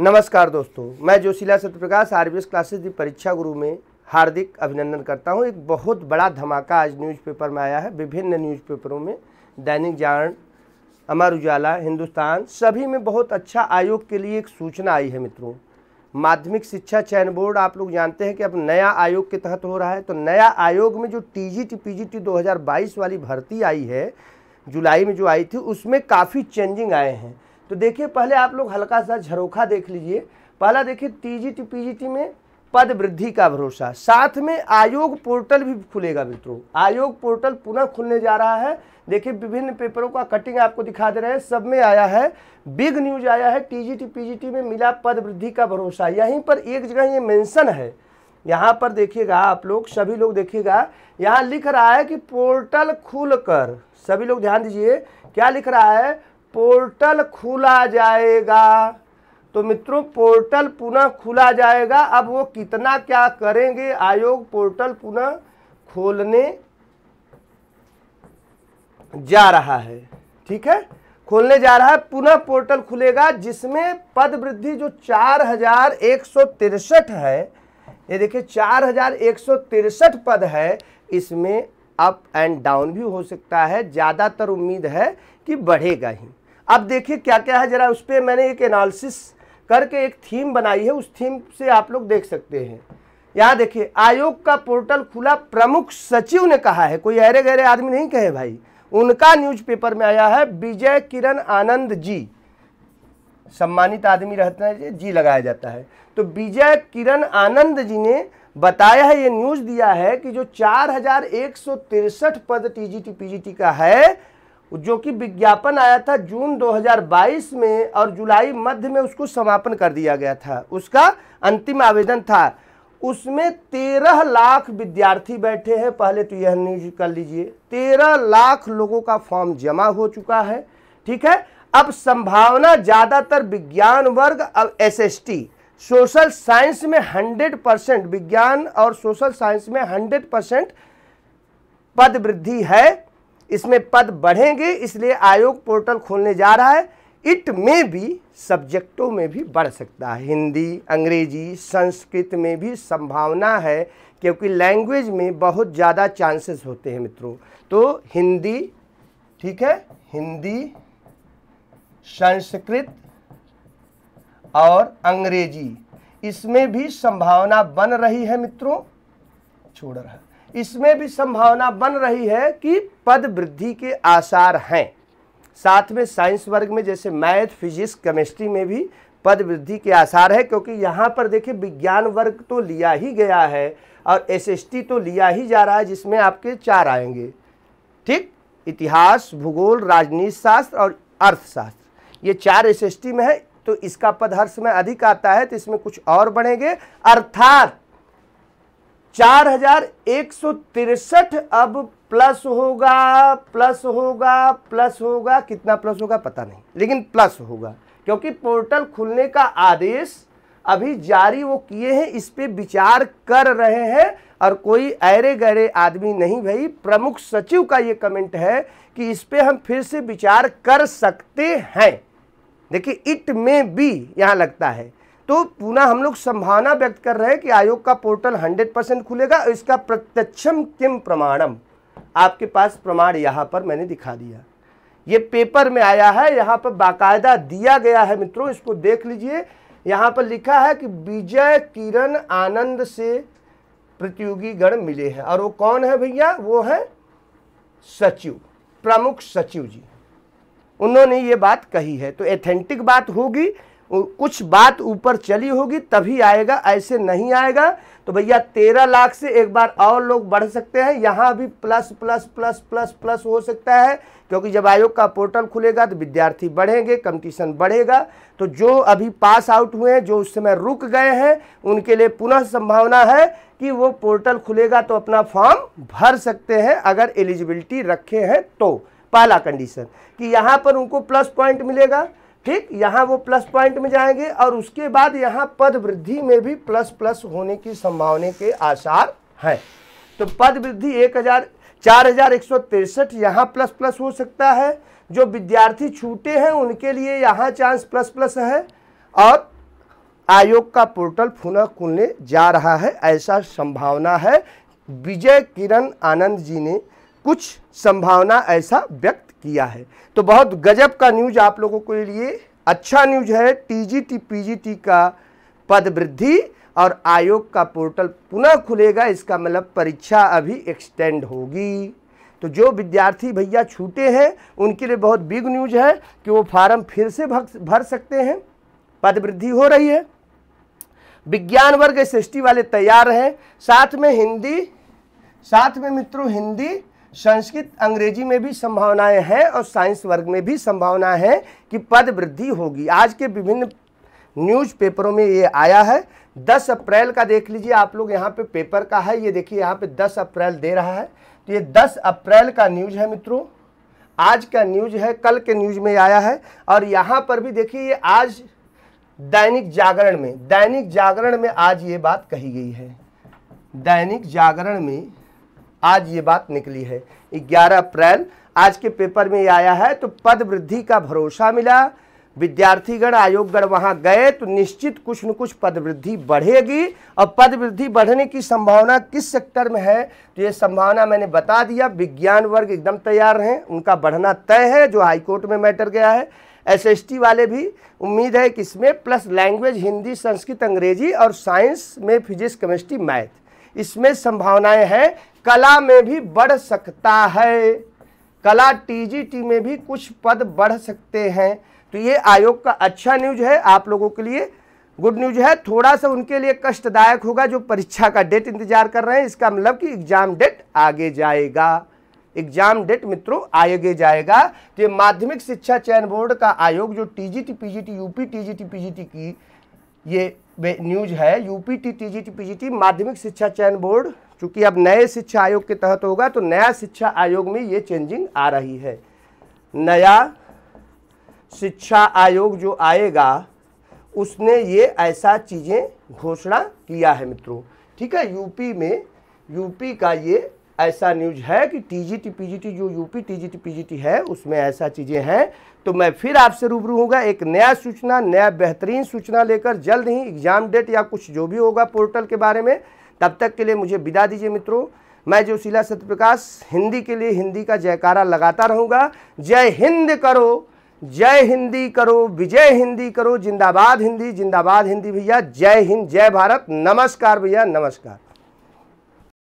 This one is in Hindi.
नमस्कार दोस्तों मैं जोशीला Satyaprakash R B S classes की परीक्षा गुरु में हार्दिक अभिनंदन करता हूं एक बहुत बड़ा धमाका आज न्यूज़पेपर में आया है विभिन्न न्यूज़पेपरों में दैनिक जागरण अमर उजाला हिंदुस्तान सभी में बहुत अच्छा आयोग के लिए एक सूचना आई है मित्रों माध्यमिक शिक्षा चयन बोर्ड आप लोग जानते हैं कि अब नया आयोग के तहत हो रहा है तो नया आयोग में जो T G T P G T दो वाली भर्ती आई है जुलाई में जो आई थी उसमें काफ़ी चेंजिंग आए हैं तो देखिए पहले आप लोग हल्का सा झरोखा देख लीजिए पहला देखिए टीजीटी पीजीटी में पद वृद्धि का भरोसा साथ में आयोग पोर्टल भी खुलेगा मित्रों आयोग पोर्टल पुनः खुलने जा रहा है देखिए विभिन्न पेपरों का कटिंग आपको दिखा दे रहे हैं सब में आया है बिग न्यूज आया है टीजीटी पीजीटी में मिला पद वृद्धि का भरोसा यहीं पर एक जगह ये मेंशन है यहाँ पर देखिएगा आप लोग सभी लोग देखिएगा यहाँ लिख रहा है कि पोर्टल खुलकर सभी लोग ध्यान दीजिए क्या लिख रहा है पोर्टल खुला जाएगा तो मित्रों पोर्टल पुनः खुला जाएगा अब वो कितना क्या करेंगे आयोग पोर्टल पुनः खोलने जा रहा है ठीक है खोलने जा रहा है पुनः पोर्टल खुलेगा जिसमें पद वृद्धि जो चार हजार एक सौ तिरसठ है ये देखिए चार हजार एक सौ तिरसठ पद है इसमें अप एंड डाउन भी हो सकता है ज़्यादातर उम्मीद है कि बढ़ेगा ही अब देखिए क्या क्या है ज़रा उस पर मैंने एक एनालिसिस करके एक थीम बनाई है उस थीम से आप लोग देख सकते हैं यहाँ देखिए आयोग का पोर्टल खुला प्रमुख सचिव ने कहा है कोई अरे गहरे आदमी नहीं कहे भाई उनका न्यूज़पेपर में आया है विजय किरण आनंद जी सम्मानित आदमी रहते हैं जी लगाया जाता है तो विजय किरण आनंद जी ने बताया है ये न्यूज़ दिया है कि जो चार हज़ार एक सौ तिरसठ पद टी पीजीटी का है जो कि विज्ञापन आया था जून 2022 में और जुलाई मध्य में उसको समापन कर दिया गया था उसका अंतिम आवेदन था उसमें तेरह लाख विद्यार्थी बैठे हैं पहले तो यह न्यूज कर लीजिए तेरह लाख लोगों का फॉर्म जमा हो चुका है ठीक है अब संभावना ज़्यादातर विज्ञान वर्ग अब एसएसटी सोशल साइंस में हंड्रेड परसेंट विज्ञान और सोशल साइंस में हंड्रेड परसेंट पद वृद्धि है इसमें पद बढ़ेंगे इसलिए आयोग पोर्टल खोलने जा रहा है इट में भी सब्जेक्टों में भी बढ़ सकता है हिंदी अंग्रेजी संस्कृत में भी संभावना है क्योंकि लैंग्वेज में बहुत ज़्यादा चांसेस होते हैं मित्रों तो हिंदी ठीक है हिंदी संस्कृत और अंग्रेजी इसमें भी संभावना बन रही है मित्रों छोड़ रहा है इसमें भी संभावना बन रही है कि पद वृद्धि के आसार हैं साथ में साइंस वर्ग में जैसे मैथ फिजिक्स केमिस्ट्री में भी पद वृद्धि के आसार है क्योंकि यहाँ पर देखिए विज्ञान वर्ग तो लिया ही गया है और एसएसटी तो लिया ही जा रहा है जिसमें आपके चार आएंगे ठीक इतिहास भूगोल राजनीति शास्त्र और अर्थशास्त्र ये चार एसएसटी में है तो इसका पद हर समय अधिक आता है तो इसमें कुछ और बढ़ेंगे अर्थात चार हजार एक सौ तिरसठ अब प्लस होगा प्लस होगा प्लस होगा कितना प्लस होगा पता नहीं लेकिन प्लस होगा क्योंकि पोर्टल खुलने का आदेश अभी जारी वो किए हैं इस पर विचार कर रहे हैं और कोई ऐरे गहरे आदमी नहीं भाई प्रमुख सचिव का ये कमेंट है कि इस पर हम फिर से विचार कर सकते हैं देखिए इट में भी यहाँ लगता है तो पुनः हम लोग संभावना व्यक्त कर रहे हैं कि आयोग का पोर्टल 100 परसेंट खुलेगा इसका प्रत्यक्षम किम प्रमाणम आपके पास प्रमाण यहाँ पर मैंने दिखा दिया ये पेपर में आया है यहाँ पर बाकायदा दिया गया है मित्रों इसको देख लीजिए यहाँ पर लिखा है कि विजय किरण आनंद से प्रतियोगी गण मिले हैं और वो कौन है भैया वो है सचिव प्रमुख सचिव जी उन्होंने ये बात कही है तो एथेंटिक बात होगी कुछ बात ऊपर चली होगी तभी आएगा ऐसे नहीं आएगा तो भैया तेरह लाख से एक बार और लोग बढ़ सकते हैं यहाँ भी plus plus plus plus plus हो सकता है क्योंकि जब आयोग का पोर्टल खुलेगा तो विद्यार्थी बढ़ेंगे कंपटीशन बढ़ेगा तो जो अभी पास आउट हुए हैं जो उस समय रुक गए हैं उनके लिए पुनः संभावना है कि वो पोर्टल खुलेगा तो अपना फॉर्म भर सकते हैं अगर एलिजिबिलिटी रखे हैं तो पहला कंडीशन कि यहाँ पर उनको प्लस पॉइंट मिलेगा ठीक यहाँ वो प्लस पॉइंट में जाएंगे और उसके बाद यहाँ पद वृद्धि में भी प्लस प्लस होने की संभावना के आसार हैं तो पद वृद्धि एक हजार चार हजार एक सौ तिरसठ यहाँ प्लस प्लस हो सकता है जो विद्यार्थी छूटे हैं उनके लिए यहाँ चांस प्लस प्लस है और आयोग का पोर्टल पुनः खुलने जा रहा है ऐसा संभावना है विजय किरण आनंद जी ने कुछ संभावना ऐसा व्यक्त किया है तो बहुत गजब का न्यूज आप लोगों के लिए अच्छा न्यूज है टीजीटी पीजीटी का पद वृद्धि और आयोग का पोर्टल पुनः खुलेगा इसका मतलब परीक्षा अभी एक्सटेंड होगी तो जो विद्यार्थी भैया छूटे हैं उनके लिए बहुत बिग न्यूज है कि वो फार्म फिर से भर सकते हैं पद वृद्धि हो रही है विज्ञान वर्ग एस वाले तैयार हैं साथ में हिंदी साथ में मित्रों हिंदी संस्कृत अंग्रेजी में भी संभावनाएं हैं और साइंस वर्ग में भी संभावना है कि पद वृद्धि होगी आज के विभिन्न न्यूज़पेपरों में ये आया है 10 अप्रैल का देख लीजिए आप लोग यहाँ पे पेपर का है ये देखिए यहाँ पे 10 अप्रैल दे रहा है तो ये 10 अप्रैल का न्यूज़ है मित्रों आज का न्यूज़ है कल के न्यूज़ में आया है और यहाँ पर भी देखिए ये आज दैनिक जागरण में दैनिक जागरण में आज ये बात कही गई है दैनिक जागरण में आज ये बात निकली है 11 अप्रैल आज के पेपर में ये आया है तो पद वृद्धि का भरोसा मिला विद्यार्थीगण आयोगगण वहाँ गए तो निश्चित कुछ न कुछ पद वृद्धि बढ़ेगी और पद वृद्धि बढ़ने की संभावना किस सेक्टर में है तो ये संभावना मैंने बता दिया विज्ञान वर्ग एकदम तैयार हैं उनका बढ़ना तय है जो हाईकोर्ट में मैटर गया है एसएसटी वाले भी उम्मीद है कि इसमें प्लस लैंग्वेज हिंदी संस्कृत अंग्रेजी और साइंस में फिजिक्स केमिस्ट्री मैथ इसमें संभावनाएं हैं कला में भी बढ़ सकता है कला टीजीटी में भी कुछ पद बढ़ सकते हैं तो ये आयोग का अच्छा न्यूज है आप लोगों के लिए गुड न्यूज है थोड़ा सा उनके लिए कष्टदायक होगा जो परीक्षा का डेट इंतजार कर रहे हैं इसका मतलब कि एग्जाम डेट आगे जाएगा एग्जाम डेट मित्रों आगे जाएगा तो ये माध्यमिक शिक्षा चयन बोर्ड का आयोग जो TGT PGT UP TGT PGT की ये न्यूज है यूपीटी जी टी माध्यमिक शिक्षा चयन बोर्ड चूंकि अब नए शिक्षा आयोग के तहत होगा तो नया शिक्षा आयोग में ये चेंजिंग आ रही है नया शिक्षा आयोग जो आएगा उसने ये ऐसा चीज़ें घोषणा किया है मित्रों ठीक है यूपी में यूपी का ये ऐसा न्यूज है कि टीजीटी पीजीटी जो यूपी टीजीटी पीजीटी है उसमें ऐसा चीज़ें हैं तो मैं फिर आपसे रूबरू होगा एक नया सूचना नया बेहतरीन सूचना लेकर जल्द ही एग्ज़ाम डेट या कुछ जो भी होगा पोर्टल के बारे में तब तक के लिए मुझे विदा दीजिए मित्रों मैं जो शिला सत्यप्रकाश हिंदी के लिए हिंदी का जयकारा लगाता रहूँगा जय हिंद करो जय हिंदी करो विजय हिंदी करो जिंदाबाद हिंदी जिंदाबाद हिंदी भैया जय हिंद जय भारत नमस्कार भैया नमस्कार